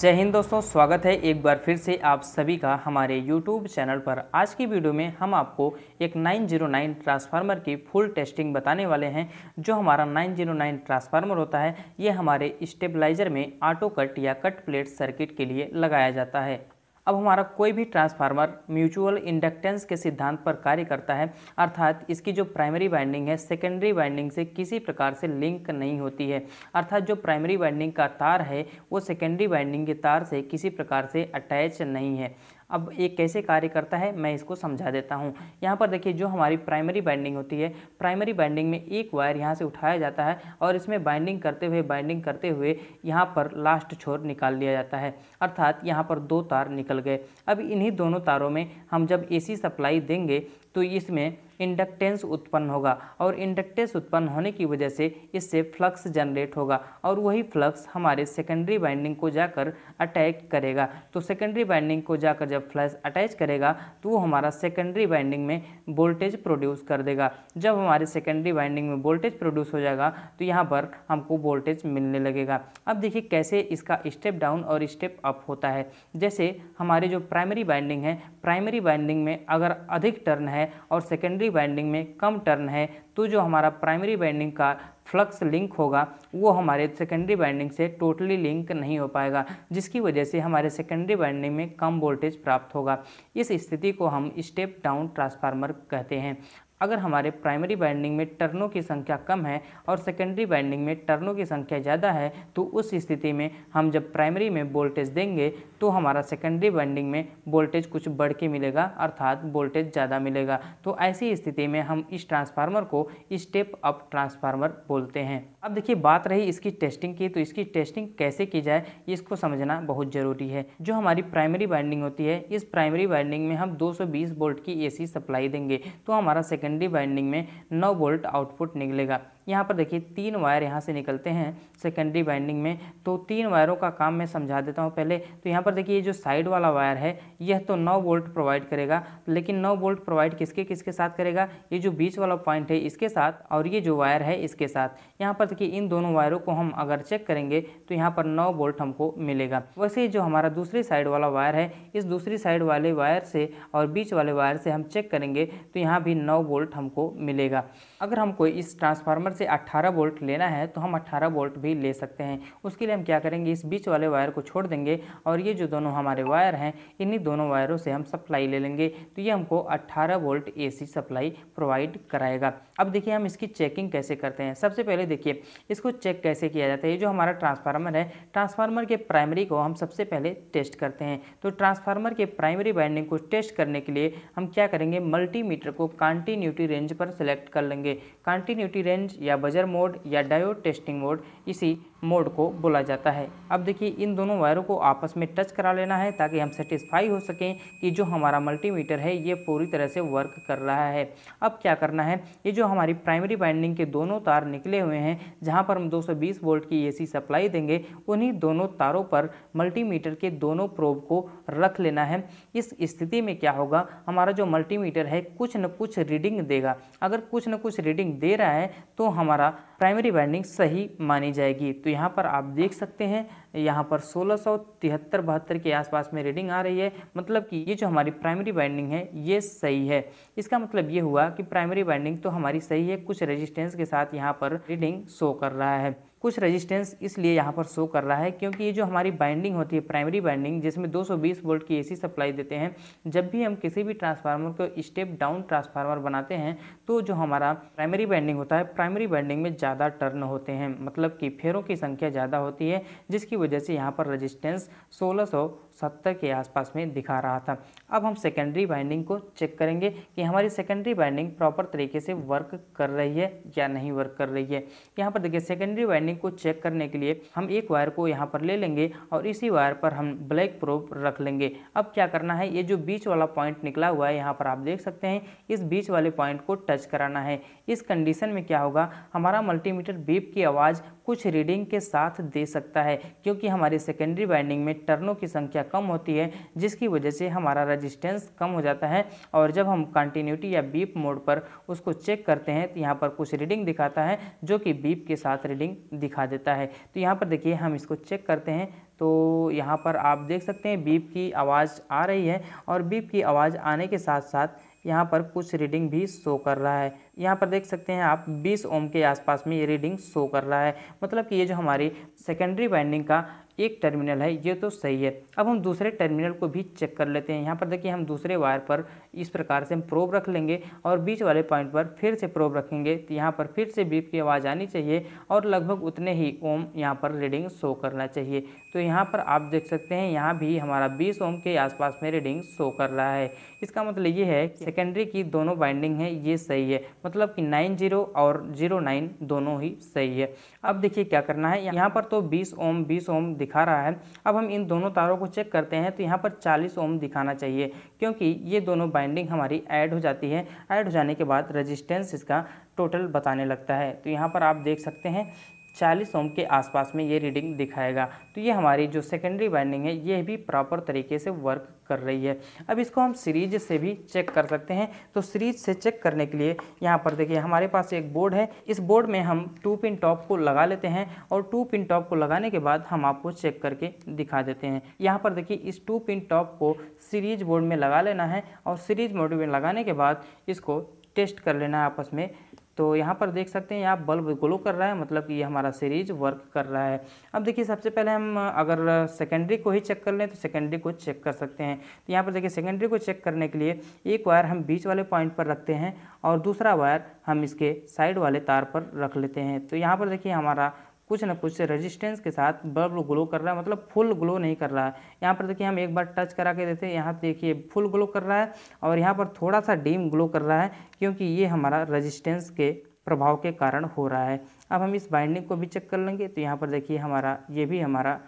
जय हिंद दोस्तों स्वागत है एक बार फिर से आप सभी का हमारे YouTube चैनल पर आज की वीडियो में हम आपको एक 909 ट्रांसफार्मर की फुल टेस्टिंग बताने वाले हैं जो हमारा 909 ट्रांसफार्मर होता है ये हमारे स्टेबलाइजर में ऑटो कट या कट प्लेट सर्किट के लिए लगाया जाता है अब हमारा कोई भी ट्रांसफार्मर म्यूचुअल इंडक्टेंस के सिद्धांत पर कार्य करता है अर्थात इसकी जो प्राइमरी वाइंडिंग है सेकेंडरी वाइंडिंग से किसी प्रकार से लिंक नहीं होती है अर्थात जो प्राइमरी वाइंडिंग का तार है वो सेकेंडरी वाइंडिंग के तार से किसी प्रकार से अटैच नहीं है अब ये कैसे कार्य करता है मैं इसको समझा देता हूँ यहाँ पर देखिए जो हमारी प्राइमरी बाइंडिंग होती है प्राइमरी बाइंडिंग में एक वायर यहाँ से उठाया जाता है और इसमें बाइंडिंग करते हुए बाइंडिंग करते हुए यहाँ पर लास्ट छोर निकाल लिया जाता है अर्थात यहाँ पर दो तार निकल गए अब इन्हीं दोनों तारों में हम जब ए सप्लाई देंगे तो इसमें इंडक्टेंस उत्पन्न होगा और इंडक्टेंस उत्पन्न होने की वजह से इससे फ्लक्स जनरेट होगा और वही फ्लक्स हमारे सेकेंडरी बाइंडिंग को जाकर अटैच करेगा तो सेकेंडरी बाइंडिंग को जाकर जब फ्लक्स अटैच करेगा तो वो हमारा सेकेंडरी बाइंडिंग में वोल्टेज प्रोड्यूस कर देगा जब हमारे सेकेंडरी बाइंडिंग में वोल्टेज प्रोड्यूस हो जाएगा तो यहाँ पर हमको वोल्टेज मिलने लगेगा अब देखिए कैसे इसका स्टेप डाउन और स्टेप अप होता है जैसे हमारे जो प्राइमरी बाइंडिंग है प्राइमरी बाइंडिंग में अगर अधिक टर्न है और सेकेंडरी सेकेंडरी बाइंडिंग में कम टर्न है तो जो हमारा प्राइमरी बाइंडिंग का फ्लक्स लिंक होगा वो हमारे सेकेंडरी बाइंडिंग से टोटली लिंक नहीं हो पाएगा जिसकी वजह से हमारे सेकेंडरी बाइंडिंग में कम वोल्टेज प्राप्त होगा इस स्थिति को हम स्टेप डाउन ट्रांसफार्मर कहते हैं अगर हमारे प्राइमरी बाइंडिंग में टर्नों की संख्या कम है और सेकेंडरी बाइंडिंग में टर्नों की संख्या ज़्यादा है तो उस स्थिति में हम जब प्राइमरी में वोल्टेज देंगे तो हमारा सेकेंडरी बाइंडिंग में वोल्टेज कुछ बढ़ के मिलेगा अर्थात वोल्टेज ज़्यादा मिलेगा तो ऐसी स्थिति में हम इस ट्रांसफार्मर को स्टेप अप ट्रांसफार्मर बोलते हैं अब देखिए बात रही इसकी टेस्टिंग की तो इसकी टेस्टिंग कैसे की जाए इसको समझना बहुत ज़रूरी है जो हमारी प्राइमरी बाइंडिंग होती है इस प्राइमरी बाइंडिंग में हम 220 वोल्ट की ए सप्लाई देंगे तो हमारा सेकेंडरी बाइंडिंग में नौ वोल्ट आउटपुट निकलेगा यहाँ पर देखिए तीन वायर यहाँ से निकलते हैं सेकेंडरी बाइंडिंग में तो तीन वायरों का काम मैं समझा देता हूँ पहले तो यहाँ पर देखिए ये जो साइड वाला वायर है यह तो नौ वोल्ट प्रोवाइड करेगा लेकिन नौ वोल्ट प्रोवाइड किसके किसके साथ करेगा ये जो बीच वाला पॉइंट है इसके साथ और ये जो वायर है इसके साथ यहाँ पर देखिए इन दोनों वायरों को हम अगर चेक करेंगे तो यहाँ पर नौ वोल्ट हमको मिलेगा वैसे ही जो हमारा दूसरी साइड वाला वायर है इस दूसरी साइड वाले वायर से और बीच वाले वायर से हम चेक करेंगे तो यहाँ भी नौ वोल्ट हमको मिलेगा अगर हमको इस ट्रांसफार्मर से 18 वोल्ट लेना है तो हम 18 वोल्ट भी ले सकते हैं उसके लिए हम क्या करेंगे इस बीच वाले वायर को छोड़ देंगे और ये जो दोनों हमारे वायर हैं इन्हीं दोनों वायरों से हम सप्लाई ले लेंगे तो ये हमको अट्ठारह वोल्ट ए सप्लाई प्रोवाइड कराएगा अब देखिए हम इसकी चेकिंग कैसे करते हैं सबसे पहले देखिए इसको चेक कैसे किया जाता है ये जो हमारा ट्रांसफार्मर है ट्रांसफार्मर के प्राइमरी को हम सबसे पहले टेस्ट करते हैं तो ट्रांसफार्मर के प्राइमरी वाइंडिंग को टेस्ट करने के लिए हम क्या करेंगे मल्टीमीटर को कॉन्टीन्यूटी रेंज पर सेलेक्ट कर लेंगे कॉन्टीन्यूटी रेंज या बजर मोड या डायोड टेस्टिंग मोड इसी मोड को बोला जाता है अब देखिए इन दोनों वायरों को आपस में टच करा लेना है ताकि हम सेटिस्फाई हो सकें कि जो हमारा मल्टीमीटर है ये पूरी तरह से वर्क कर रहा है अब क्या करना है ये जो हमारी प्राइमरी बाइंडिंग के दोनों तार निकले हुए हैं जहाँ पर हम 220 वोल्ट की एसी सप्लाई देंगे उन्हीं दोनों तारों पर मल्टीमीटर के दोनों प्रोब को रख लेना है इस स्थिति में क्या होगा हमारा जो मल्टीमीटर है कुछ न कुछ रीडिंग देगा अगर कुछ न कुछ रीडिंग दे रहा है तो हमारा प्राइमरी बाइंडिंग सही मानी जाएगी तो यहाँ पर आप देख सकते हैं यहाँ पर सोलह सौ तिहत्तर बहत्तर के आसपास में रीडिंग आ रही है मतलब कि ये जो हमारी प्राइमरी बाइंडिंग है ये सही है इसका मतलब ये हुआ कि प्राइमरी बाइंडिंग तो हमारी सही है कुछ रेजिस्टेंस के साथ यहाँ पर रीडिंग शो कर रहा है कुछ रेजिस्टेंस इसलिए यहाँ पर शो कर रहा है क्योंकि ये जो हमारी बाइंडिंग होती है प्राइमरी बाइंडिंग जिसमें 220 वोल्ट की एसी सप्लाई देते हैं जब भी हम किसी भी ट्रांसफार्मर को स्टेप डाउन ट्रांसफार्मर बनाते हैं तो जो हमारा प्राइमरी बाइंडिंग होता है प्राइमरी बाइंडिंग में ज़्यादा टर्न होते हैं मतलब कि फेरों की संख्या ज़्यादा होती है जिसकी वजह से यहाँ पर रजिस्टेंस सोलह सत्तर के आसपास में दिखा रहा था अब हम सेकेंडरी बाइंडिंग को चेक करेंगे कि हमारी सेकेंडरी बाइंडिंग प्रॉपर तरीके से वर्क कर रही है या नहीं वर्क कर रही है यहाँ पर देखिए सेकेंडरी बाइंडिंग को चेक करने के लिए हम एक वायर को यहाँ पर ले लेंगे और इसी वायर पर हम ब्लैक प्रोब रख लेंगे अब क्या करना है ये जो बीच वाला पॉइंट निकला हुआ है यहाँ पर आप देख सकते हैं इस बीच वाले पॉइंट को टच कराना है इस कंडीशन में क्या होगा हमारा मल्टीमीटर बीप की आवाज़ कुछ रीडिंग के साथ दे सकता है क्योंकि हमारी सेकेंडरी बाइंडिंग में टर्नों की संख्या कम होती है जिसकी वजह से हमारा रजिस्टेंस कम हो जाता है और जब हम कंटिन्यूटी या बीप मोड पर उसको चेक करते हैं तो यहाँ पर कुछ रीडिंग दिखाता है जो कि बीप के साथ रीडिंग दिखा देता है तो यहाँ पर देखिए हम इसको चेक करते हैं तो यहाँ पर आप देख सकते हैं बीप की आवाज़ आ रही है और बीप की आवाज़ आने के साथ साथ यहाँ पर कुछ रीडिंग भी शो कर रहा है यहाँ पर देख सकते हैं आप 20 ओम के आसपास में ये रीडिंग शो कर रहा है मतलब कि ये जो हमारी सेकेंडरी बाइंडिंग का एक टर्मिनल है ये तो सही है अब हम दूसरे टर्मिनल को भी चेक कर लेते हैं यहाँ पर देखिए हम दूसरे वायर पर इस प्रकार से हम प्रोब रख लेंगे और बीच वाले पॉइंट पर फिर से प्रोब रखेंगे तो यहाँ पर फिर से बीप की आवाज़ आनी चाहिए और लगभग उतने ही ओम यहाँ पर रीडिंग शो करना चाहिए तो यहाँ पर आप देख सकते हैं यहाँ भी हमारा बीस ओम के आसपास में रीडिंग शो कर रहा है इसका मतलब ये है कि सेकेंडरी की दोनों बाइंडिंग है ये सही है मतलब कि नाइन जीरो और जीरो नाइन दोनों ही सही है अब देखिए क्या करना है यहाँ पर तो बीस ओम बीस ओम दिखा रहा है अब हम इन दोनों तारों को चेक करते हैं तो यहाँ पर 40 ओम दिखाना चाहिए क्योंकि ये दोनों बाइंडिंग हमारी ऐड हो जाती है ऐड हो जाने के बाद रजिस्टेंस इसका टोटल बताने लगता है तो यहाँ पर आप देख सकते हैं चालीस ओम के आसपास में ये रीडिंग दिखाएगा तो ये हमारी जो सेकेंडरी वाइंडिंग है ये भी प्रॉपर तरीके से वर्क कर रही है अब इसको हम सीरीज से भी चेक कर सकते हैं तो सीरीज से चेक करने के लिए यहाँ पर देखिए हमारे पास एक बोर्ड है इस बोर्ड में हम टू पिन टॉप को लगा लेते हैं और टू पिन टॉप को लगाने के बाद हम आपको चेक करके दिखा देते हैं यहाँ पर देखिए इस टू पिन टॉप को सीरीज बोर्ड में लगा लेना है और सीरीज मोड में लगाने के बाद इसको टेस्ट कर लेना है आपस में तो यहाँ पर देख सकते हैं यहाँ बल्ब ग्लो कर रहा है मतलब कि ये हमारा सीरीज वर्क कर रहा है अब देखिए सबसे पहले हम अगर सेकेंडरी को ही चेक कर लें तो सेकेंडरी को चेक कर सकते हैं तो यहाँ पर देखिए सेकेंडरी को चेक करने के लिए एक वायर हम बीच वाले पॉइंट पर रखते हैं और दूसरा वायर हम इसके साइड वाले तार पर रख लेते हैं तो यहाँ पर देखिए हमारा कुछ ना कुछ रेजिस्टेंस के साथ बल्ब ग्लो कर रहा है मतलब फुल ग्लो नहीं कर रहा है यहाँ पर देखिए हम एक बार टच करा के देते हैं यहाँ देखिए फुल ग्लो कर रहा है और यहाँ पर थोड़ा सा डीम ग्लो कर रहा है क्योंकि ये हमारा रजिस्टेंस के प्रभाव के कारण हो रहा है अब हम इस बाइंडिंग को भी चेक कर लेंगे तो यहाँ पर देखिए हमारा ये भी हमारा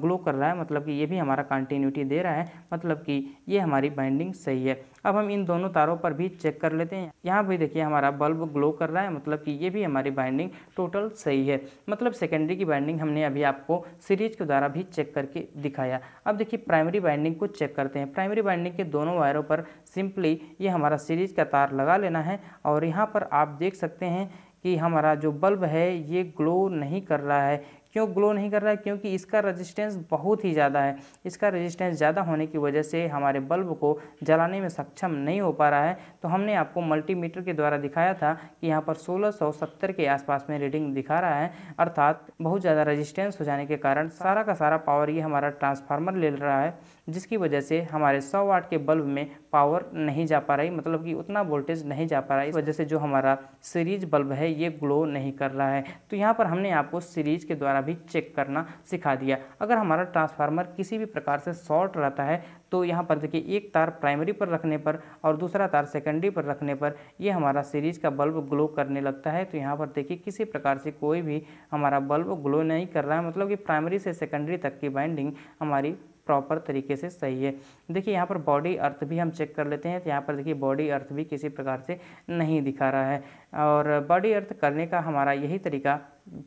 ग्लो कर रहा है मतलब कि ये भी हमारा कंटिन्यूटी दे रहा है मतलब कि ये हमारी बाइंडिंग सही है अब हम इन दोनों तारों पर भी चेक कर लेते हैं यहाँ भी देखिए हमारा बल्ब ग्लो कर रहा है मतलब कि ये भी हमारी बाइंडिंग टोटल सही है मतलब सेकेंडरी की बाइंडिंग हमने अभी आपको सीरीज के द्वारा भी चेक करके दिखाया अब देखिए प्राइमरी बाइंडिंग को चेक करते हैं प्राइमरी बाइंडिंग के दोनों वायरों पर सिंपली ये हमारा सीरीज का तार लगा लेना है और यहाँ पर आप देख सकते हैं कि हमारा जो बल्ब है ये ग्लो नहीं कर रहा है क्यों ग्लो नहीं कर रहा है क्योंकि इसका रजिस्टेंस बहुत ही ज़्यादा है इसका रजिस्टेंस ज़्यादा होने की वजह से हमारे बल्ब को जलाने में सक्षम नहीं हो पा रहा है तो हमने आपको मल्टीमीटर के द्वारा दिखाया था कि यहाँ पर 1670 के आसपास में रीडिंग दिखा रहा है अर्थात बहुत ज़्यादा रजिस्टेंस हो जाने के कारण सारा का सारा पावर ये हमारा ट्रांसफार्मर ले रहा है जिसकी वजह से हमारे 100 वाट के बल्ब में पावर नहीं जा पा रही मतलब कि उतना वोल्टेज नहीं जा पा रहा है इस वजह से जो हमारा सीरीज बल्ब है ये ग्लो नहीं कर रहा है तो यहाँ पर हमने आपको सीरीज के द्वारा भी चेक करना सिखा दिया अगर हमारा ट्रांसफार्मर किसी भी प्रकार से शॉर्ट रहता है तो यहाँ पर देखिए एक तार प्राइमरी पर रखने पर और दूसरा तार सेकेंडरी पर रखने पर ये हमारा सीरीज का बल्ब ग्लो करने लगता है तो यहाँ पर देखिए किसी प्रकार से कोई भी हमारा बल्ब ग्लो नहीं कर रहा है मतलब कि प्राइमरी से सेकेंडरी तक की बाइंडिंग हमारी प्रॉपर तरीके से सही है देखिए यहाँ पर बॉडी अर्थ भी हम चेक कर लेते हैं तो यहाँ पर देखिए बॉडी अर्थ भी किसी प्रकार से नहीं दिखा रहा है और बॉडी अर्थ करने का हमारा यही तरीका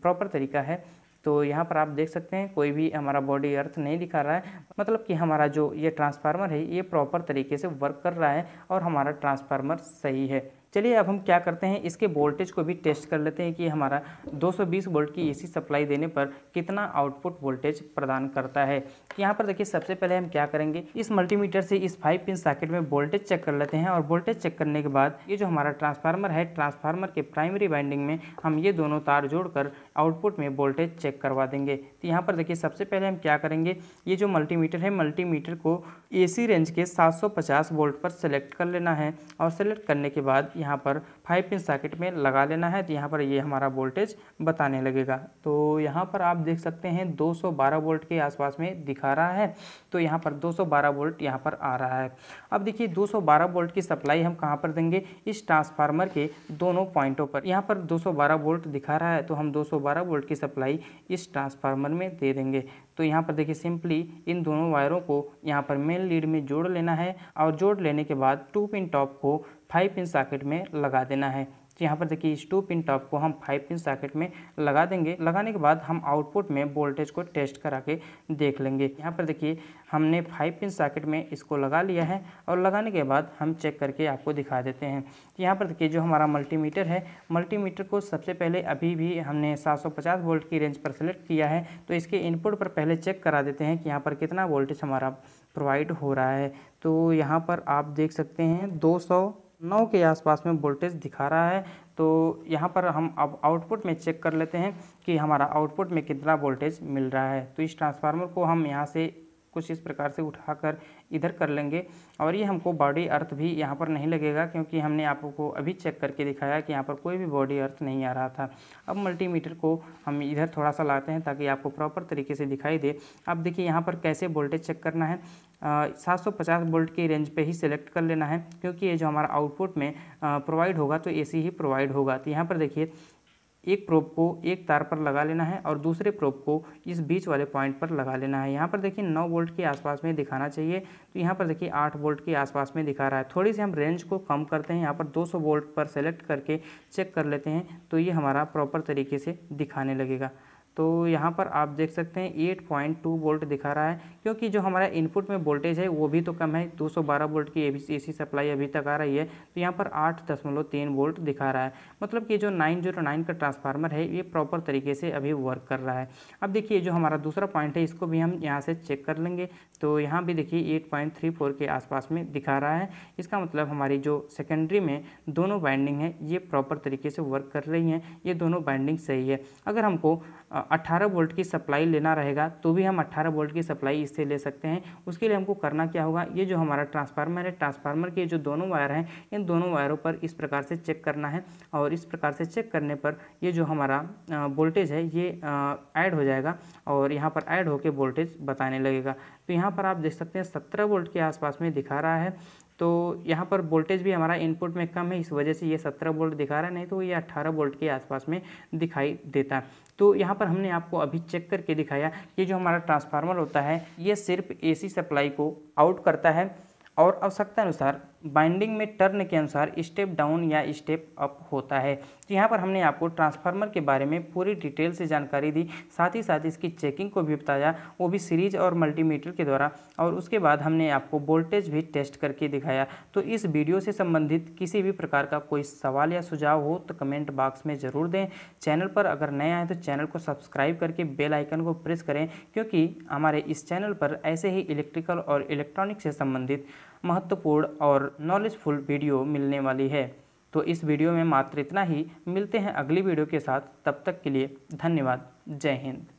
प्रॉपर तरीका है तो यहाँ पर आप देख सकते हैं कोई भी हमारा बॉडी अर्थ नहीं दिखा रहा है मतलब कि हमारा जो ये ट्रांसफार्मर है ये प्रॉपर तरीके से वर्क कर रहा है और हमारा ट्रांसफार्मर सही है चलिए अब हम क्या करते हैं इसके वोल्टेज को भी टेस्ट कर लेते हैं कि हमारा 220 वोल्ट की एसी सप्लाई देने पर कितना आउटपुट वोल्टेज प्रदान करता है यहाँ पर देखिए सबसे पहले हम क्या करेंगे इस मल्टीमीटर से इस फाइव पिन सॉकेट में वोल्टेज चेक कर लेते हैं और वोल्टेज चेक करने के बाद ये जो हमारा ट्रांसफार्मर है ट्रांसफार्मर के प्राइमरी वाइंडिंग में हम ये दोनों तार जोड़कर आउटपुट में वोल्टेज चेक करवा देंगे तो यहाँ पर देखिए सबसे पहले हम क्या करेंगे ये जो मल्टीमीटर है मल्टीमीटर को एसी रेंज के 750 वोल्ट पर सेलेक्ट कर लेना है और सेलेक्ट करने के बाद यहाँ पर फाइव पिन सॉकेट में लगा लेना है तो यहाँ पर ये हमारा वोल्टेज बताने लगेगा तो यहाँ पर आप देख सकते हैं 212 वोल्ट के आसपास में दिखा रहा है तो यहाँ पर 212 वोल्ट यहाँ पर आ रहा है अब देखिए 212 वोल्ट की सप्लाई हम कहाँ पर देंगे इस ट्रांसफार्मर के दोनों पॉइंटों पर यहाँ पर दो वोल्ट दिखा रहा है तो हम दो वोल्ट की सप्लाई इस ट्रांसफार्मर में दे देंगे तो यहाँ पर देखिए सिंपली इन दोनों वायरों को यहाँ पर मेन लीड में जोड़ लेना है और जोड़ लेने के बाद टू पिन टॉप को फाइव पिन सॉकेट में लगा देना है तो यहाँ पर देखिए इस टू पिन टॉप को हम फाइव पिन सॉकेट में लगा देंगे लगाने के बाद हम आउटपुट में वोल्टेज को टेस्ट करा के देख लेंगे यहाँ पर देखिए हमने फाइव पिन सॉकेट में इसको लगा लिया है और लगाने के बाद हम चेक करके आपको दिखा देते हैं तो यहाँ पर देखिए जो हमारा मल्टीमीटर है मल्टीमीटर को सबसे पहले अभी भी हमने 750 वोल्ट की रेंज पर सेलेक्ट किया है तो इसके इनपुट पर पहले चेक करा देते हैं कि यहाँ पर कितना वोल्टेज हमारा प्रोवाइड हो रहा है तो यहाँ पर आप देख सकते हैं दो सौ नौ के आसपास में वोल्टेज दिखा रहा है तो यहाँ पर हम अब आउटपुट में चेक कर लेते हैं कि हमारा आउटपुट में कितना वोल्टेज मिल रहा है तो इस ट्रांसफार्मर को हम यहाँ से कुछ इस प्रकार से उठाकर इधर कर लेंगे और ये हमको बॉडी अर्थ भी यहाँ पर नहीं लगेगा क्योंकि हमने आपको अभी चेक करके दिखाया कि यहाँ पर कोई भी बॉडी अर्थ नहीं आ रहा था अब मल्टीमीटर को हम इधर थोड़ा सा लाते हैं ताकि आपको प्रॉपर तरीके से दिखाई दे अब देखिए यहाँ पर कैसे वोल्टेज चेक करना है सात सौ पचास वोल्ट की रेंज पे ही सिलेक्ट कर लेना है क्योंकि ये जो हमारा आउटपुट में प्रोवाइड होगा तो ए ही प्रोवाइड होगा तो यहाँ पर देखिए एक प्रोप को एक तार पर लगा लेना है और दूसरे प्रोप को इस बीच वाले पॉइंट पर लगा लेना है यहाँ पर देखिए 9 वोल्ट के आसपास में दिखाना चाहिए तो यहाँ पर देखिए 8 वोल्ट के आसपास में दिखा रहा है थोड़ी सी हम रेंज को कम करते हैं यहाँ पर 200 वोल्ट पर सेलेक्ट करके चेक कर लेते हैं तो ये हमारा प्रॉपर तरीके से दिखाने लगेगा तो यहाँ पर आप देख सकते हैं 8.2 वोल्ट दिखा रहा है क्योंकि जो हमारा इनपुट में वोल्टेज है वो भी तो कम है 212 वोल्ट की ए एसी सप्लाई अभी तक आ रही है तो यहाँ पर 8.3 वोल्ट दिखा रहा है मतलब कि जो 909 का ट्रांसफार्मर है ये प्रॉपर तरीके से अभी वर्क कर रहा है अब देखिए जो हमारा दूसरा पॉइंट है इसको भी हम यहाँ से चेक कर लेंगे तो यहाँ भी देखिए फोर के आसपास में दिखा रहा है इसका मतलब हमारी जो सेकेंडरी में दोनों बाइंडिंग है ये प्रॉपर तरीके से वर्क कर रही हैं ये दोनों बाइंडिंग सही है अगर हमको अट्ठारह वोल्ट की सप्लाई लेना रहेगा तो भी हम अट्ठारह वोल्ट की सप्लाई इससे ले सकते हैं उसके लिए हमको करना क्या होगा ये जो हमारा ट्रांसफार्मर है ट्रांसफार्मर के जो दोनों वायर हैं इन दोनों वायरों पर इस प्रकार से चेक करना है और इस प्रकार से चेक करने पर ये जो हमारा वोल्टेज है ये ऐड हो जाएगा और यहाँ पर ऐड होकर वोल्टेज बताने लगेगा तो यहाँ पर आप देख सकते हैं सत्रह वोल्ट के आसपास में दिखा रहा है तो यहाँ पर वोल्टेज भी हमारा इनपुट में कम है इस वजह से ये सत्रह वोल्ट दिखा रहा है नहीं तो ये अट्ठारह वोल्ट के आसपास में दिखाई देता तो यहाँ पर हमने आपको अभी चेक करके दिखाया कि जो हमारा ट्रांसफार्मर होता है ये सिर्फ एसी सप्लाई को आउट करता है और आवश्यकता अनुसार बाइंडिंग में टर्न के अनुसार स्टेप डाउन या स्टेप अप होता है तो यहाँ पर हमने आपको ट्रांसफार्मर के बारे में पूरी डिटेल से जानकारी दी साथ ही साथ इसकी चेकिंग को भी बताया वो भी सीरीज और मल्टीमीटर के द्वारा और उसके बाद हमने आपको वोल्टेज भी टेस्ट करके दिखाया तो इस वीडियो से संबंधित किसी भी प्रकार का कोई सवाल या सुझाव हो तो कमेंट बॉक्स में ज़रूर दें चैनल पर अगर नए आए तो चैनल को सब्सक्राइब करके बेल आइकन को प्रेस करें क्योंकि हमारे इस चैनल पर ऐसे ही इलेक्ट्रिकल और इलेक्ट्रॉनिक से संबंधित महत्वपूर्ण और नॉलेजफुल वीडियो मिलने वाली है तो इस वीडियो में मात्र इतना ही मिलते हैं अगली वीडियो के साथ तब तक के लिए धन्यवाद जय हिंद